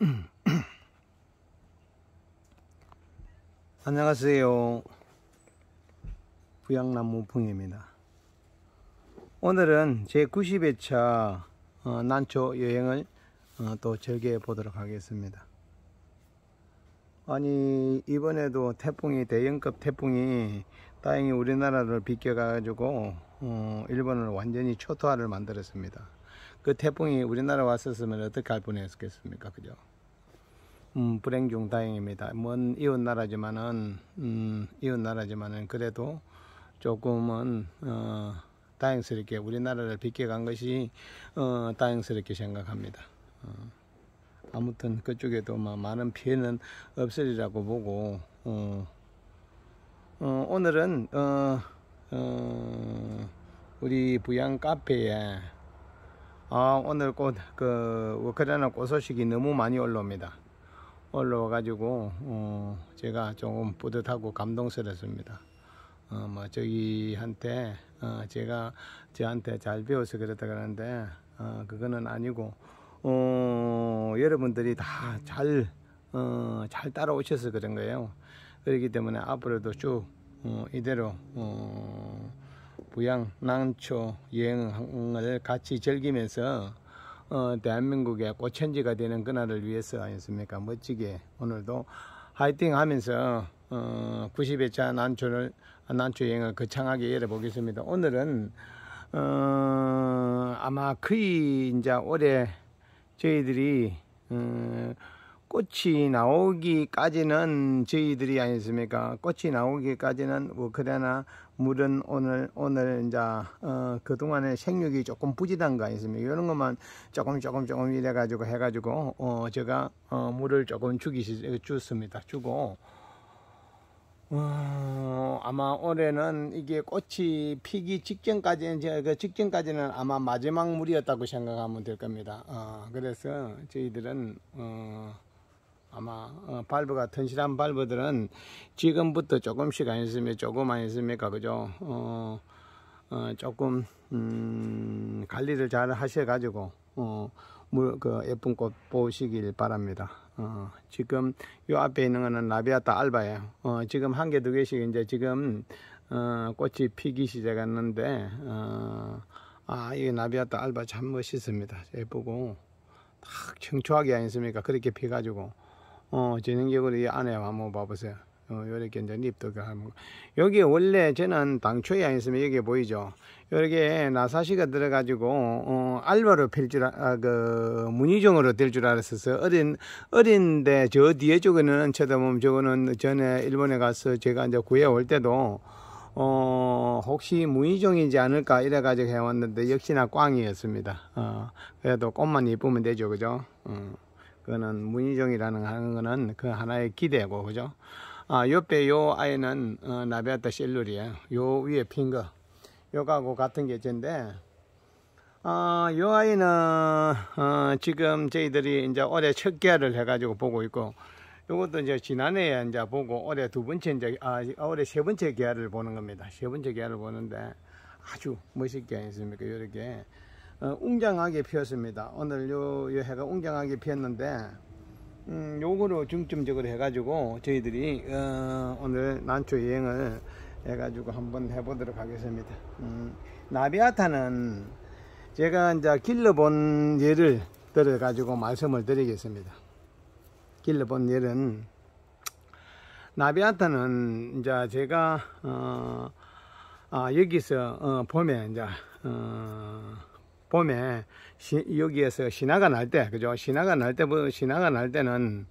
안녕하세요. 부양나무 풍입니다. 오늘은 제 90회차 어, 난초 여행을 어, 또 즐겨 보도록 하겠습니다. 아니 이번에도 태풍이 대형급 태풍이 다행히 우리나라를 비껴가지고 어, 일본을 완전히 초토화를 만들었습니다. 그 태풍이 우리나라 왔었으면 어떻게 할 뻔했겠습니까, 그죠? 음, 불행 중 다행입니다. 먼 이웃 나라지만은 음, 이웃 나라지만은 그래도 조금은 어, 다행스럽게 우리나라를 비껴간 것이 어, 다행스럽게 생각합니다. 어, 아무튼 그쪽에도 막 뭐 많은 피해는 없으리라고 보고 어, 어, 오늘은 어, 어, 우리 부양 카페에 아, 오늘 꽃, 그, 우크라이나 꽃 소식이 너무 많이 올라옵니다. 올라와가지고 어, 제가 조금 뿌듯하고 감동스럽습니다. 어, 뭐 저기한테 어, 제가 저한테 잘 배워서 그랬다 그러는데 어, 그거는 아니고 어, 여러분들이 다잘잘 어, 따라오셔서 그런 거예요. 그렇기 때문에 앞으로도 쭉 어, 이대로 어, 부양 난초 여행을 같이 즐기면서 어, 대한민국의 꽃천지가 되는 그날을 위해서 아니었습니까? 멋지게 오늘도 화이팅 하면서 어, 90회차 난초를 난초 여행을 거창하게 열어보겠습니다. 오늘은 어, 아마 거의 이제 올해 저희들이 음, 꽃이 나오기까지는 저희들이 아니었습니까? 꽃이 나오기까지는 우크라이나 뭐 물은 오늘 오늘 이제 어, 그 동안에 생육이 조금 부진한 거 아니겠습니까? 이런 것만 조금 조금 조금 이래 가지고 해가지고 어, 제가 어, 물을 조금 주기 주습니다 주고 어, 아마 올해는 이게 꽃이 피기 직전까지는 제가 그 직전까지는 아마 마지막 물이었다고 생각하면 될 겁니다. 어, 그래서 저희들은 어, 아마 어, 발브가 튼실한 발브들은 지금부터 조금씩 안 했으면 조금 안 했습니까 그죠 어, 어 조금 음, 관리를 잘 하셔 가지고 어, 물, 그 예쁜 꽃 보시길 바랍니다 어, 지금 요 앞에 있는 거는 라비아타 알바예요 어, 지금 한 개 두 개씩 이제 지금 어, 꽃이 피기 시작했는데 어, 아이 나비아타 알바 참 멋있습니다 예쁘고 탁 청초하게 아니습니까 그렇게 피가지고 어, 전형적으로 이 안에 한번 봐보세요. 어, 요렇게 이제 립도 하는 거. 여기 원래 저는 당초에 안있으면 여기 보이죠? 요렇게 나사시가 들어가지고, 어, 알바로 필줄 아, 아, 그, 무늬종으로 될 줄 알았었어요. 어린, 어린데 저 뒤에 쪽에는 쳐다보면 저거는 전에 일본에 가서 제가 이제 구해올 때도, 어, 혹시 무의종이지 않을까 이래가지고 해왔는데 역시나 꽝이었습니다. 어, 그래도 꽃만 예쁘면 되죠, 그죠? 어. 그거는 문희정이라는 하 거는 그 하나의 기대고 그죠? 아, 옆에 요 아이는 어, 나베아타 셀룰이에요. 요 위에 핀 거. 요거하고 같은 개체인데 아 요 아이는 어, 지금 저희들이 이제 올해 첫 개를 해가지고 보고 있고 요것도 이제 지난해에 이제 보고 올해 두 번째 이제 아, 올해 세 번째 개를 보는 겁니다. 세 번째 개를 보는데 아주 멋있게 했습니까? 요렇게 어, 웅장하게 피었습니다. 오늘 요, 요 해가 웅장하게 피었는데 음, 요거로 중점적으로 해가지고 저희들이 어, 오늘 난초 여행을 해가지고 한번 해보도록 하겠습니다. 음, 나비아타는 제가 이제 길러본 예를 들어가지고 말씀을 드리겠습니다. 길러본 예는 나비아타는 이제 제가 어, 아, 여기서 어, 봄에 이제 어, 봄에 시, 여기에서 신화가 날 때 그죠 신화가 날때 뭐, 신화가 날 때는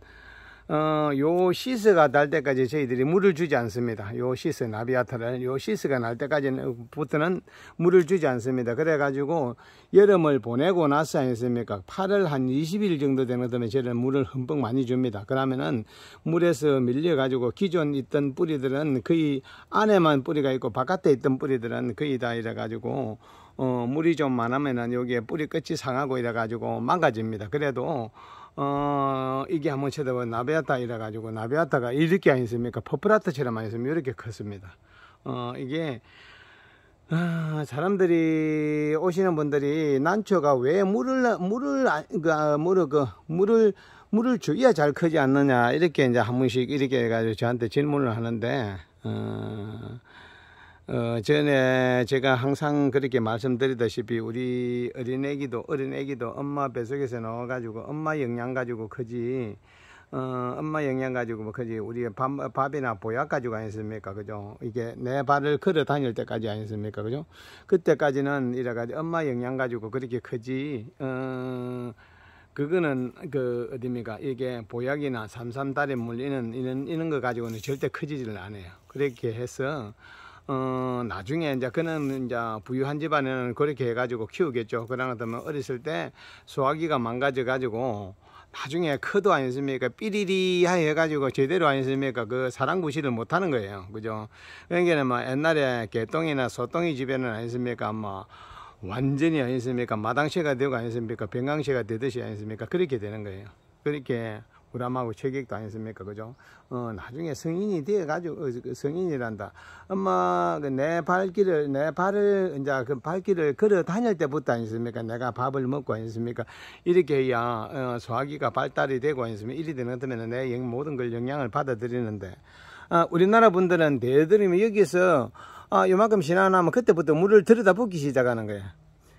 어, 요 시스가 날 때까지 저희들이 물을 주지 않습니다. 요 시스 나비아타를 요 시스가 날 때까지부터는 는 물을 주지 않습니다. 그래가지고 여름을 보내고 나서 아습니까 8월 한 20일 정도 되는 다음에 저는 물을 흠뻑 많이 줍니다. 그러면은 물에서 밀려가지고 기존 있던 뿌리들은 거의 안에만 뿌리가 있고 바깥에 있던 뿌리들은 거의 다 이래가지고 어, 물이 좀 많으면은 여기에 뿌리 끝이 상하고 이래가지고 망가집니다. 그래도 어, 이게 한번 쳐다보면 나베아타 이래가지고 나베아타가 이렇게 아니습니까? 퍼플아타처럼 아니습니까? 이렇게 컸습니다. 어, 이게 아, 사람들이 오시는 분들이 난초가 왜 물을 물을 그 아, 물을 그 물을 물을 주기가 잘 크지 않느냐 이렇게 이제 한 번씩 이렇게 해가지고 저한테 질문을 하는데 어, 어, 전에 제가 항상 그렇게 말씀드리다시피 우리 어린애기도 어린애기도 엄마 뱃속에서 넣어가지고 엄마 영양 가지고 크지 어, 엄마 영양 가지고 뭐 크지 우리 밥, 밥이나 보약 가지고 아니습니까 그죠 이게 내 발을 걸어 다닐 때까지 아니습니까 그죠 그때까지는 이래가지고 엄마 영양 가지고 그렇게 크지 어, 그거는 그 어딥니까 이게 보약이나 삼삼다리 물리는 이런 이런 거 가지고는 절대 커지질 않아요 그렇게 해서 어, 나중에 이제 그는 이제 부유한 집안에는 그렇게 해가지고 키우겠죠. 그러나 그러면 뭐 어렸을 때 소화기가 망가져가지고 나중에 커도 아니습니까? 삐리리 해가지고 제대로 아니습니까? 그 사랑 구실을 못하는 거예요. 그죠? 그러니까 뭐 옛날에 개똥이나 소똥이 집에는 아니습니까? 아마 뭐 완전히 아니습니까? 마당쇠가 되고 아니습니까? 병강쇠가 되듯이 아니습니까? 그렇게 되는 거예요. 그렇게 우람하고 체격도 아니었습니까? 그죠? 어, 나중에 성인이 되어가지고, 어, 그 성인이란다. 엄마, 그 내 발길을, 내 발을, 이제 그 발길을 걸어 다닐 때부터 아니었습니까? 내가 밥을 먹고 아니었습니까? 이렇게 해야, 어, 소화기가 발달이 되고 아니었습니까? 이리 되는 것면 내 모든 걸 영향을 받아들이는데, 아, 우리나라 분들은 대들이면 여기서, 아, 요만큼 지나나면 그때부터 물을 들여다 붓기 시작하는 거예요.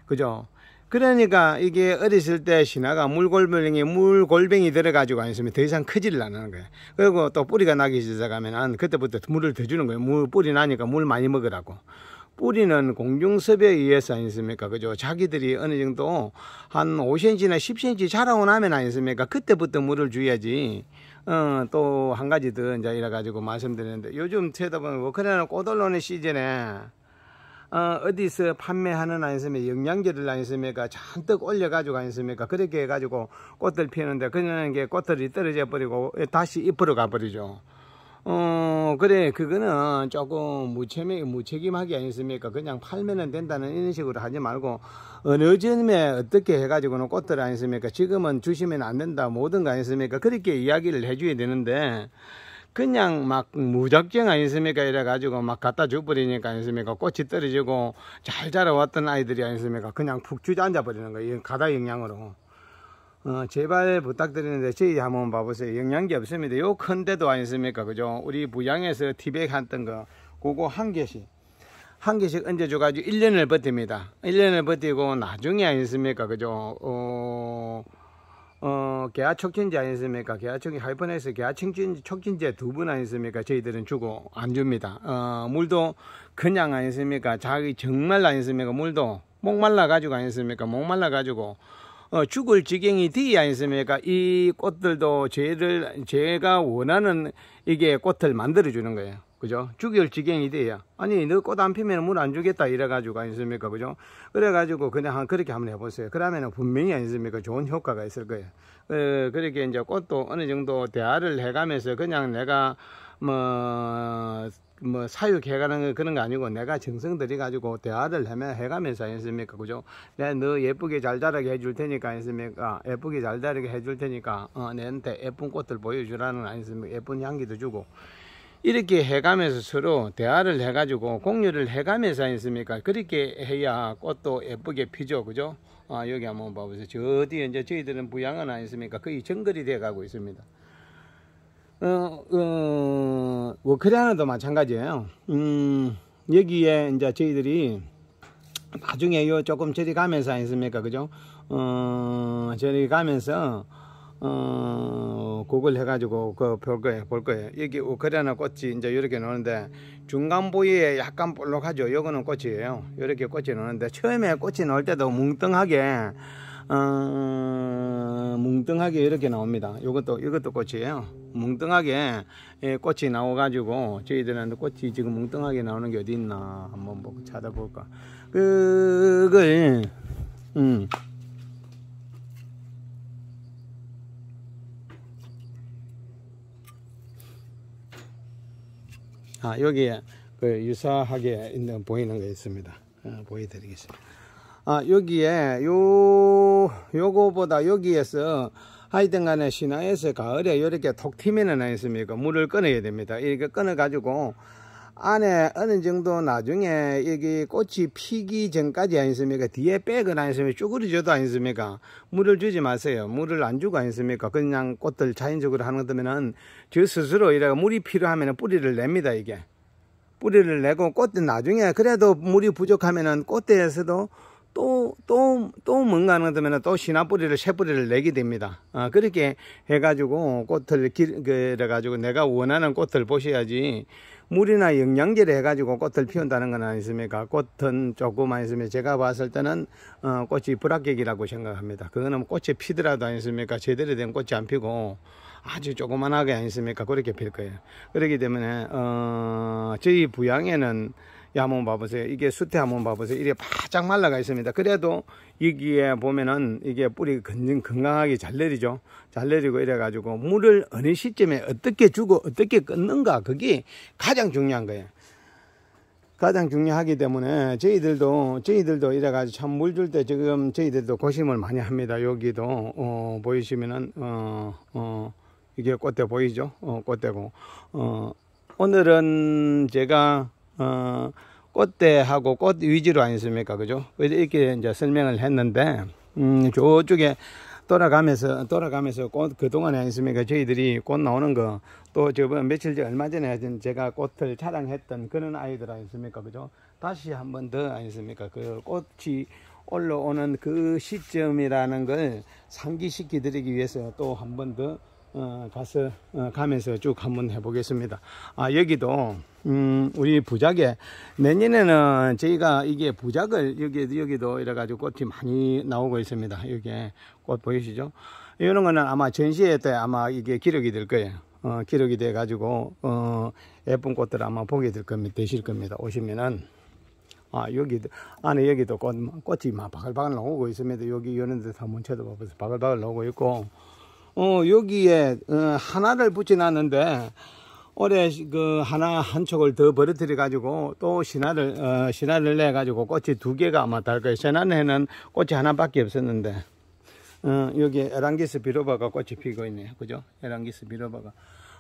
그죠? 그러니까 이게 어렸을 때 신화가 물골뱅이 물골뱅이 들어가지고 안 있으면 더 이상 크질를 않는 거야 그리고 또 뿌리가 나기 시작하면 그때부터 물을 더 주는 거야물 뿌리 나니까 물 많이 먹으라고. 뿌리는 공중섭에 의해서 아니습니까? 그죠? 자기들이 어느 정도 한 5cm나 10cm 자라고 나면 아니습니까? 그때부터 물을 줘야지. 어, 또 한 가지 더 이제 이래가지고 말씀드렸는데 요즘 쳐다보면 뭐 그래는 꼬돌로는 시즌에 어, 어디서 판매하는 아니습니까 었 영양제를 아니습니까 었 잔뜩 올려가지고 아니습니까 었 그렇게 해가지고 꽃들 피우는데 그냥 이게 꽃들이 떨어져 버리고 다시 잎으로 가버리죠 어 그래 그거는 조금 무책임, 무책임하게 아니습니까 었 그냥 팔면은 된다는 이런 식으로 하지 말고 어느 점에 어떻게 해가지고는 꽃들 아니습니까 었 지금은 주시면 안 된다 모든 거 아니습니까 었 그렇게 이야기를 해줘야 되는데 그냥 막 무작정 아니습니까 이래가지고 막 갖다 줘버리니까 아니습니까 꽃이 떨어지고 잘 자라왔던 아이들이 아니습니까 그냥 푹 주저앉아버리는 거예요 가다 영양으로 어, 제발 부탁드리는데 저희 한번 봐보세요 영양제 없습니다 요 큰데도 아니습니까 그죠 우리 부양에서 티백 했던 거 그거 한 개씩 한 개씩 얹어줘가지고 1년을 버팁니다 1년을 버티고 나중에 아니습니까 그죠 어... 어, 계화 촉진제 아니습니까? 었계화청이 하이퍼네스 계화 촉진제, 촉진제 두분 아니습니까? 었 저희들은 주고 안 줍니다. 어, 물도 그냥 아니습니까? 었 자기 정말 아니습니까? 었 물도 목말라 가지고 아니습니까? 었 목말라 가지고 어, 죽을 지경이 되지 않습니까? 이 꽃들도 죄를죄가 원하는 이게 꽃을 만들어 주는 거예요. 그죠? 죽일 지경이 돼야. 아니, 너 꽃 안 피면 물 안 주겠다. 이래가지고, 아니습니까? 그죠? 그래가지고, 그냥 한, 그렇게 한번 해보세요. 그러면 분명히 아니습니까? 좋은 효과가 있을 거예요. 어, 그렇게 그러니까 이제 꽃도 어느 정도 대화를 해가면서 그냥 내가, 뭐, 뭐 사육해 가는 그런 거 아니고 내가 정성 들여 가지고 대화를 하면 해가면서 했습니까 그죠 내가 너 예쁘게 잘 자라게 해줄 테니까 했습니까 예쁘게 잘 자라게 해줄 테니까 어, 내한테 예쁜 꽃들 보여주라는 아니습니까 예쁜 향기도 주고 이렇게 해가면서 서로 대화를 해가지고 공유를 해가면서 했습니까 그렇게 해야 꽃도 예쁘게 피죠 그죠 아 여기 한번 봐보세요 저 뒤에 이제 저희들은 부양은 아니습니까 거의 정글이 돼 가고 있습니다 어, 워크리아나도 어, 뭐, 마찬가지예요. 음, 여기에 이제 저희들이 나중에 요 조금 저리 가면서 했습니까 그죠? 어, 저리 가면서, 어, 그걸 해가지고, 그, 볼 거예요, 볼 거예요. 여기 워크라이나 뭐 꽃이 이제 이렇게 노는데 중간 부위에 약간 볼록하죠? 요거는 꽃이에요. 이렇게 꽃이 노는데 처음에 꽃이 나올 때도 뭉뚱하게, 아, 뭉뚱하게 이렇게 나옵니다. 이것도 이것도 꽃이에요. 뭉뚱하게 예, 꽃이 나와가지고 저희들한테 꽃이 지금 뭉뚱하게 나오는 게 어디 있나 한번 보고 찾아볼까. 그걸 음. 아 여기에 그 유사하게 있는 보이는 게 있습니다. 어, 보여드리겠습니다. 아, 여기에 요 요거보다 여기에서 하여튼 간에 신화에서 가을에 이렇게 톡 튀면은 아니습니까 물을 꺼내야 됩니다 이렇게 꺼내 가지고 안에 어느 정도 나중에 여기 꽃이 피기 전까지 아니습니까 뒤에 백은 아니습니까 쭈그러져도 아니습니까 물을 주지 마세요 물을 안 주고 아니습니까 그냥 꽃들 자연적으로 하는 거면은 저 스스로 이래 물이 필요하면 뿌리를 냅니다 이게 뿌리를 내고 꽃들 나중에 그래도 물이 부족하면은 꽃대에서도 또, 또, 또 뭔가 하나 되면 또 씨나뿌리를, 새뿌리를 내게 됩니다. 아, 그렇게 해가지고 꽃을 길그래가지고 내가 원하는 꽃을 보셔야지 물이나 영양제를 해가지고 꽃을 피운다는 건 아니십니까? 꽃은 조금만 있으면 제가 봤을 때는 어, 꽃이 불합격이라고 생각합니다. 그거는 꽃이 피더라도 아니십니까? 제대로 된 꽃이 안 피고 아주 조그만하게 아니십니까? 그렇게 필 거예요. 그렇기 때문에, 어, 저희 부양에는 이 한번 봐보세요. 이게 수태 한번 봐보세요. 이게 바짝 말라가 있습니다. 그래도 여기에 보면은 이게 뿌리 건강하게 잘 내리죠. 잘 내리고 이래가지고 물을 어느 시점에 어떻게 주고 어떻게 끊는가 그게 가장 중요한 거예요. 가장 중요하기 때문에 저희들도 저희들도 이래가지고 참 물 줄 때 지금 저희들도 고심을 많이 합니다. 여기도 어, 보이시면은 어, 어, 이게 꽃대 보이죠? 어, 꽃대고 어, 오늘은 제가 어, 꽃대하고 꽃 위주로 아니습니까? 그죠? 이렇게 이제 설명을 했는데, 음, 저쪽에 돌아가면서, 돌아가면서 꽃, 그동안에 아니습니까? 저희들이 꽃 나오는 거, 또 저번 뭐 며칠 전, 얼마 전에 제가 꽃을 촬영했던 그런 아이들 아니습니까? 그죠? 다시 한번더 아니습니까? 그 꽃이 올라오는 그 시점이라는 걸 상기시키 드리기 위해서 또 한 번 더, 어, 가서, 어, 가면서 쭉 한번 해보겠습니다. 아, 여기도, 음, 우리 부작에 내년에는 저희가 이게 부작을 여기 여기도 이래 가지고 꽃이 많이 나오고 있습니다. 여기에 꽃 보이시죠? 이런 거는 아마 전시회 때 아마 이게 기록이 될 거예요. 어, 기록이 돼 가지고 어, 예쁜 꽃들 아마 보게 될 겁니다. 되실 겁니다. 오시면은 아여기 안에 여기도 꽃, 꽃이 막 바글바글 나오고 있습니다. 여기 이런 데서 한번 쳐다봐 보세요. 바글바글 나오고 있고 어, 여기에 어, 하나를 붙여놨는데 올해 그 하나 한 촉을 더 버려뜨려 가지고 또 신화를 어, 신화를 내 가지고 꽃이 두 개가 아마 달 거예요. 지난해는 꽃이 하나밖에 없었는데 어, 여기 에랑기스 비로바가 꽃이 피고 있네요. 그죠? 에랑기스 비로바가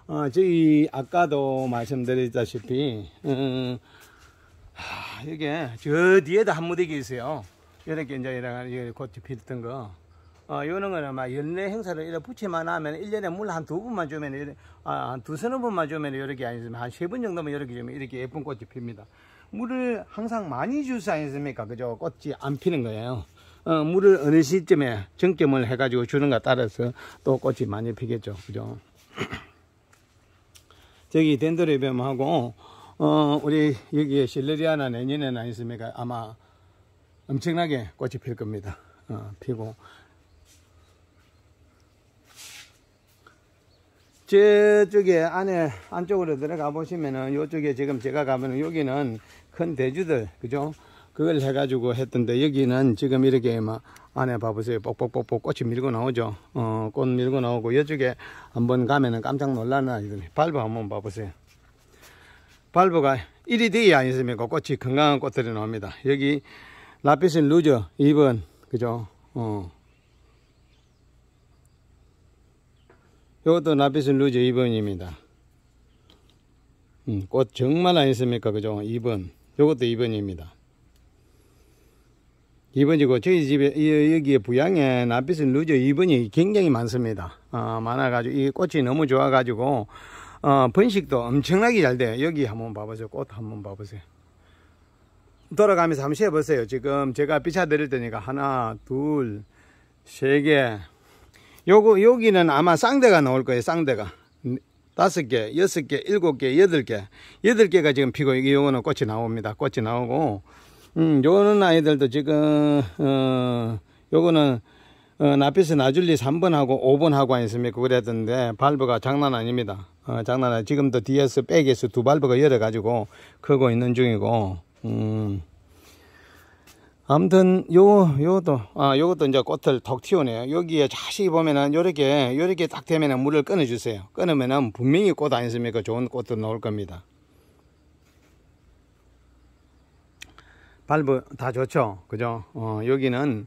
어, 저희 아까도 말씀드렸다시피 음, 하, 이게 저 뒤에도 한 무더기 있어요. 이렇게 이제 이렇게 꽃이 피던 거. 어, 요런 거는 막 연례 행사를 이렇게 붙이만 하면 1년에물 한두 번만 주면, 아, 두세 번만 주면 이렇게 아니지만 한세 번 정도면 이렇게 주면 이렇게 예쁜 꽃이 핍니다. 물을 항상 많이 줄수 주지 않습니까? 그죠? 꽃이 안 피는 거예요. 어, 물을 어느 시점에 정점을 해가지고 주는가 따라서 또 꽃이 많이 피겠죠. 그죠? 저기 덴드레뱀하고 어, 우리 여기에 실레리아나 내년에는 아니습니까? 아마 엄청나게 꽃이 필 겁니다. 어, 피고. 저쪽에 안에 안쪽으로 들어가 보시면은 요쪽에 지금 제가 가면은 여기는 큰 대주들 그죠 그걸 해가지고 했던데 여기는 지금 이렇게 막 안에 봐보세요 뽁뽁뽁뽁 꽃이 밀고 나오죠 어꽃 밀고 나오고 이쪽에 한번 가면은 깜짝 놀라는 아이들 발버 한번 봐보세요 발버가 일이 되기 아니습니까 꽃이 건강한 꽃들이 나옵니다 여기 라피스 루저 2번 그죠 어 이것도 나비슨 루즈 2번입니다. 음, 꽃 정말 아니습니까? 그죠? 2번. 이것도 2번입니다. 2번이고 저희 집에 여기에 부양에 나비슨 루즈 2번이 굉장히 많습니다. 어, 많아가지고 이 꽃이 너무 좋아가지고 어, 번식도 엄청나게 잘 돼요. 여기 한번 봐보세요. 꽃 한번 봐보세요. 돌아가면서 한번 세어보세요. 지금 제가 비춰드릴 테니까 하나, 둘, 세 개, 요거 여기는 아마 쌍대가 나올 거예요 쌍대가 다섯 개 여섯 개 일곱 개 여덟 개 여덟 개가 지금 피고 이 요거는 꽃이 나옵니다 꽃이 나오고 음 요거는 아이들도 지금 어 요거는 어, 나피스 나줄리 3번하고 5번하고 안있습니까 그랬던데 발브가 장난 아닙니다 어, 장난 아니 지금도 에 s 백에서 두 발브가 열어가지고 크고 있는 중이고 음. 아무튼 요 요것도 아 요것도 이제 꽃을 덕 튀우네요 여기에 자세히 보면은 요렇게 요렇게 딱 되면은 물을 끊어 주세요 끊으면은 분명히 꽃 아니십니까 좋은 꽃도 나올 겁니다 발브다 좋죠 그죠 어 여기는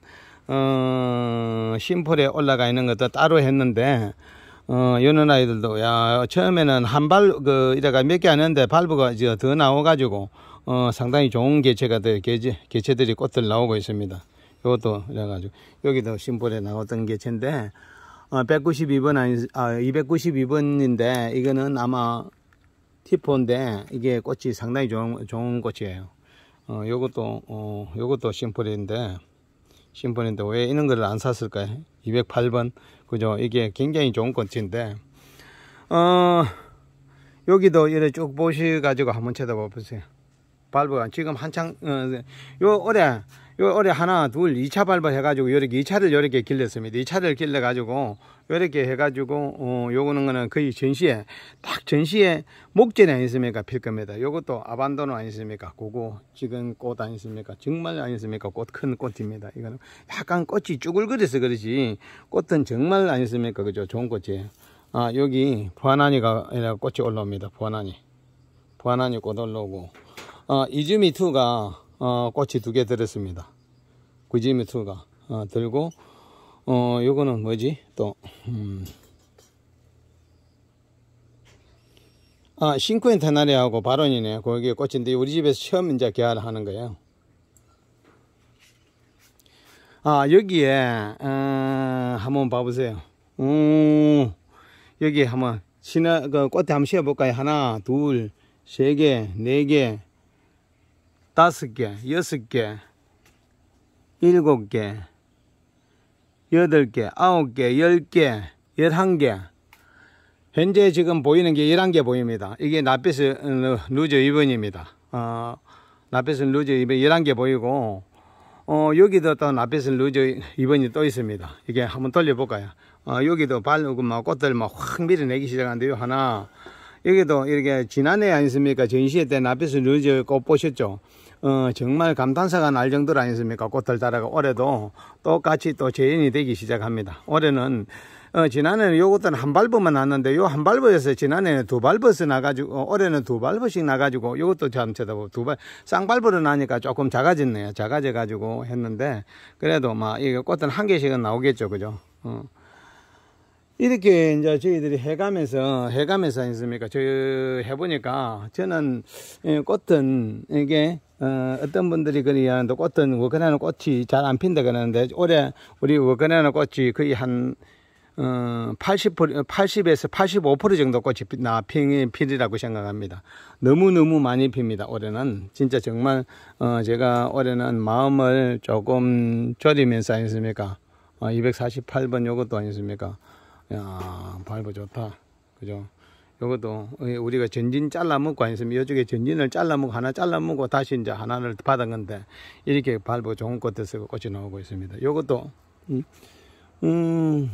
어 심플에 올라가 있는 것도 따로 했는데 어 여는 아이들도 야 처음에는 한 발 그 이래가 몇 개 하는데 발브가 이제 더 나와 가지고 어, 상당히 좋은 개체가 돼 개체, 개체들이 꽃들 나오고 있습니다. 이것도 그래가지고 여기도 심볼에 나왔던 개체인데 어, 192번 아니 아 292번인데 이거는 아마 티포인데 이게 꽃이 상당히 좋은, 좋은 꽃이에요. 어, 요것도 어, 요것도 심플인데 심플인데 왜 이런 거를 안 샀을까요? 208번 그죠? 이게 굉장히 좋은 꽃인데 어 여기도 이래 쭉 보시 가지고 한번 쳐다봐 보세요. 발부가 지금 한창 어, 네. 요 올해 요 올해 하나 둘 2차 발부 해가지고 요렇게 2차를 요렇게 길렀습니다 2차를 길러가지고 요렇게 해가지고 어, 요거는 거는 거의 전시에 딱 전시에 목재는 아니습니까 필 겁니다 요것도 아반도는 아니습니까 그거 지금 꽃 아니습니까 정말 아니습니까 꽃 큰 꽃입니다 이거는 약간 꽃이 쭈글거려서 그러지 꽃은 정말 아니습니까 그죠 좋은 꽃이에요 아 여기 부안하니가 꽃이 올라옵니다 부안하니 부안하니 꽃 올라오고 어, 이즈미2가 어, 꽃이 두 개 들었습니다 구즈미2가 어, 들고 어, 요거는 뭐지 또 음. 아, 싱크엔 테나리하고 바론이네. 요 거기에 꽃인데, 우리 집에서 처음 이제 개화를 하는 거예요. 아, 여기에, 어, 한번 봐보세요. 오, 음, 여기 한번, 지나, 그, 꽃에 한번 씌워볼까요? 하나, 둘, 세 개, 네 개, 다섯 개, 여섯 개, 일곱 개, 여덟 개, 아홉 개, 열 개, 열한 개. 현재 지금 보이는 게1 1개 보입니다. 이게 나피스 루즈 2번입니다. 어, 나피스 루즈 2번 열한 개 보이고, 어, 여기도 또 나피스 루즈 2번이 또 있습니다. 이게 한번 돌려볼까요? 어, 여기도 발로 막 꽃들 막 확 밀어내기 시작한데요. 하나, 여기도 이렇게 지난해 아니습니까? 전시회 때 나피스 루즈꽃 보셨죠? 어, 정말 감탄사가 날 정도로 아니습니까? 꽃을 따라가 올해도 똑같이 또 재현이 되기 시작합니다. 올해는 어, 지난해는 요것들은 한 발버만 났는데 요 한 발버에서 지난해는 두 발버스 나가지고 어, 올해는 두 발버씩 나가지고 요것도 참 쳐다보고 두발 쌍발버로 나니까 조금 작아졌네요. 작아져 가지고 했는데 그래도 막 뭐 이게 꽃은 한 개씩은 나오겠죠, 그죠? 어. 이렇게 이제 저희들이 해감면서해감면서있습니까저 해보니까 저는 예, 꽃은 이게 어, 떤 분들이 그런 이야기하는데 꽃은 워크나는 꽃이 잘 안 핀다 그러는데 올해 우리 워크나는 꽃이 거의 한 80%, 80에서 85% 정도 꽃이 나핑이 필이라고 생각합니다. 너무너무 많이 핍니다, 올해는. 진짜 정말, 어, 제가 올해는 마음을 조금 졸이면서 아니습니까? 어, 248번 요것도 아니습니까? 야, 밟아 좋다. 그죠? 요것도 어, 우리가 전진 잘라먹고 안 있으면 요쪽에 전진을 잘라먹고 하나 잘라먹고 다시 이제 하나를 받은 건데 이렇게 밟보 좋은 꽃에서 꽃이 나오고 있습니다. 요것도 음, 음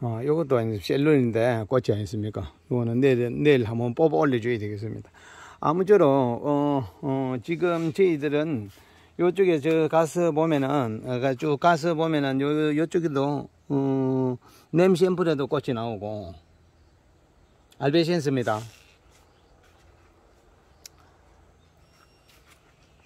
아, 요것도 셀룰인데 꽃이 아니습니까? 이거는 내일, 내일 한번 뽑아 올려줘야 되겠습니다. 아무쪼록 어, 어, 지금 저희들은 요쪽에 저 가서 보면은 어, 쭉 가서 보면은 요 요쪽에도 어, 냄새 앰플에도 꽃이 나오고 알베신스입니다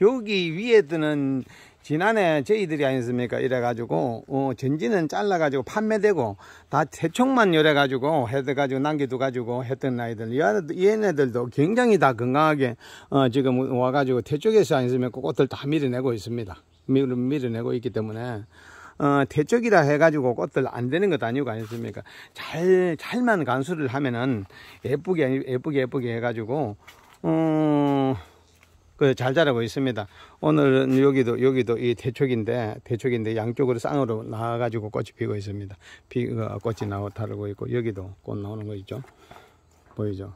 여기 위에 뜨는 지난해 저희들이 아니었습니까 이래가지고 어, 전지는 잘라가지고 판매되고 다 대총만 열어가지고 해가지고 남겨두가지고 했던 아이들 얘네들도 굉장히 다 건강하게 어, 지금 와가지고 대쪽에서 아니었습니까 꽃들 다 밀어내고 있습니다 밀, 밀어내고 있기 때문에 어, 대쪽이라 해가지고 꽃들 안 되는 것도 아니고 아니습니까? 잘 잘만 간수를 하면은 예쁘게 예쁘게 예쁘게 해가지고 어. 그잘 자라고 있습니다. 오늘은 여기도 여기도 이 대촉인데 대촉인데 양쪽으로 쌍으로 나와가지고 꽃이 피고 있습니다. 비 어, 꽃이 나오 다르고 있고 여기도 꽃 나오는 거 있죠. 보이죠?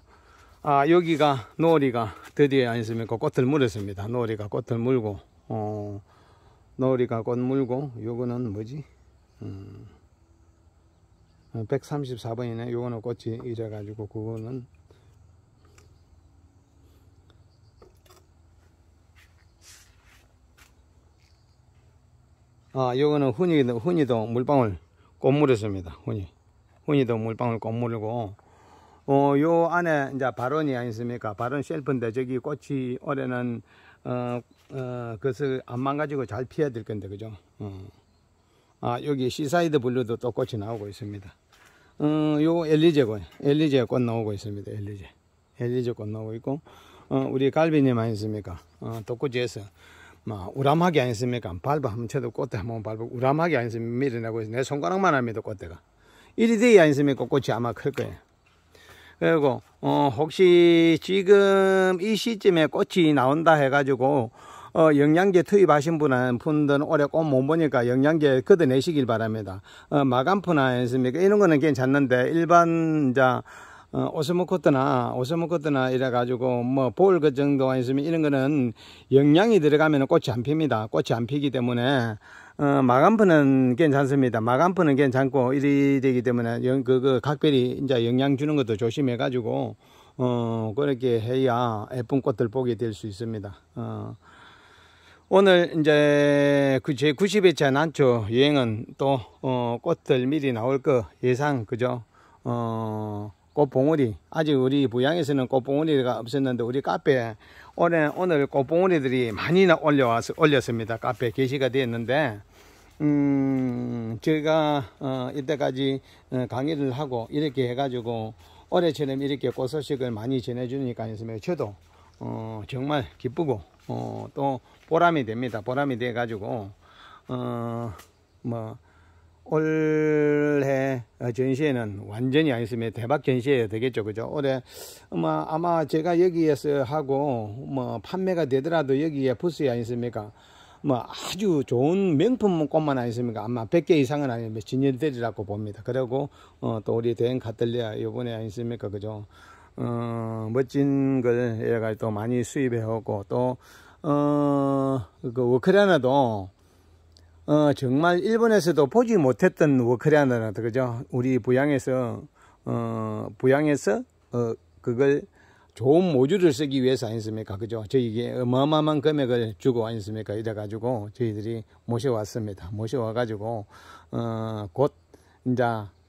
아 여기가 노리가 드디어 안있습니 꽃을 물었습니다. 노리가 꽃을 물고 어, 너리가 곧 물고 요거는 뭐지 음, 134번이네 요거는 꽃이 이래 가지고 그거는 아 요거는 흔히, 흔히도 물방울 꽃물었습니다 훈이 훈이도 물방울 꽃물고 어, 요 안에 이제 발언이 아니습니까? 발언 셀프인데 저기 꽃이 올해는 어, 어, 그것을 안 망가지고 잘 피해야 될 건데 그죠? 어. 아 여기 시사이드 블루도 또 꽃이 나오고 있습니다. 어, 요 엘리제 꽃, 엘리제 꽃 나오고 있습니다. 엘리제, 엘리제 꽃 나오고 있고 어, 우리 갈비님 아니습니까? 어, 독구지에서 막 뭐 우람하게 아니습니까? 밟아 한 채도 꽃대 한번 밟아 우람하게 아니습니까? 밀어내고 있어요. 내 손가락만 합니다 꽃대가. 이리 돼야 아니습니까? 꽃이 아마 클 거예요. 그리고 어 혹시 지금 이 시점에 꽃이 나온다 해가지고 어, 영양제 투입하신 분은 분들은 오래 꽃못 보니까 영양제 걷어내시길 바랍니다. 어, 마감포나 했습니까? 이런 거는 괜찮는데 일반 이제 어, 오스모코트나 오스모코트나 이래 가지고 뭐 볼 그 정도 있으면 이런 거는 영양이 들어가면 꽃이 안 핍니다. 꽃이 안 피기 때문에 어, 마감프는 괜찮습니다. 마감프는 괜찮고 이리 되기 때문에 영, 그, 그 각별히 이제 영양 주는 것도 조심해 가지고 어, 그렇게 해야 예쁜 꽃들 보게 될 수 있습니다. 어. 오늘 이제 제 90회차 난초 여행은 또 어, 꽃들 미리 나올 거 예상 그죠? 어, 꽃봉오리 아직 우리 부양에서는 꽃봉오리가 없었는데 우리 카페 올해 오늘 꽃봉오리들이 많이 올려와 올렸습니다. 카페 에 게시가 되었는데 음, 제가 어, 이때까지 어, 강의를 하고 이렇게 해가지고 올해처럼 이렇게 꽃소식을 많이 전해주니까 저도 어, 정말 기쁘고 어, 또 보람이 됩니다. 보람이 돼 가지고 어, 뭐 올해 전시회는 완전히 아니었으면 대박 전시회 되겠죠, 그죠? 올해 아마 아마 제가 여기에서 하고 뭐 판매가 되더라도 여기에 부스에 아니습니까? 뭐 아주 좋은 명품 꽃만 아니십니까 아마 100개 이상은 아니면 진열대리라고 봅니다. 그리고 어, 또 우리 대행 카틀리아 이번에 아니십니까 그죠? 어, 멋진 걸 여러 가지 또 많이 수입해 오고 또 어, 그워크라이나도 어, 정말 일본에서도 보지 못했던 워크라이나 그죠? 우리 부양에서 어, 부양에서 어, 그걸 좋은 모듈을 쓰기 위해서 아니습니까? 그죠? 저희에게 어마어마한 금액을 주고 아니습니까? 이래가지고 저희들이 모셔왔습니다. 모셔와가지고, 어, 곧, 이제,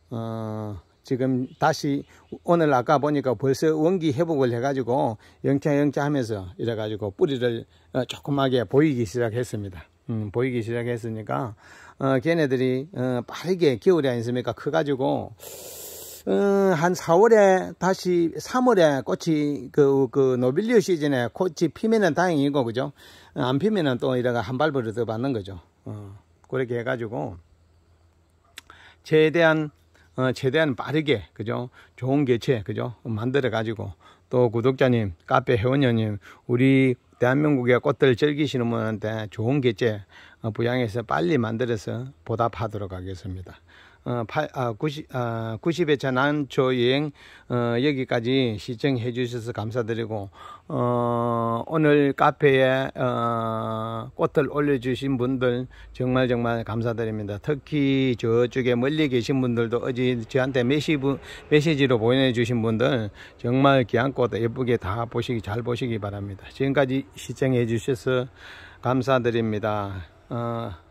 어, 지금 다시 오늘 아까 보니까 벌써 원기 회복을 해가지고 영차영차 하면서 이래가지고 뿌리를 어, 조그맣게 보이기 시작했습니다. 음, 보이기 시작했으니까 어, 걔네들이 어, 빠르게 겨울이 아니습니까? 커가지고 어, 한 4월에 다시 3월에 꽃이 그, 그 노빌리오 시즌에 꽃이 피면은 다행이고 그죠? 어, 안 피면은 또 이래가 한 발벌을 더 받는 거죠. 어, 그렇게 해가지고 최대한 어, 최대한 빠르게 그죠? 좋은 개체 그죠? 만들어 가지고 또 구독자님, 카페 회원님, 우리 대한민국의 꽃들 즐기시는 분한테 좋은 개체 어, 부양해서 빨리 만들어서 보답하도록 하겠습니다. 90, 90회 차난초 여행, 여기까지 시청해 주셔서 감사드리고, 어, 오늘 카페에, 어, 꽃을 올려주신 분들 정말 정말 감사드립니다. 특히 저쪽에 멀리 계신 분들도 어제 저한테 메시, 메시지로 보내주신 분들 정말 귀한꽃 예쁘게 다 보시기, 잘 보시기 바랍니다. 지금까지 시청해 주셔서 감사드립니다. 어,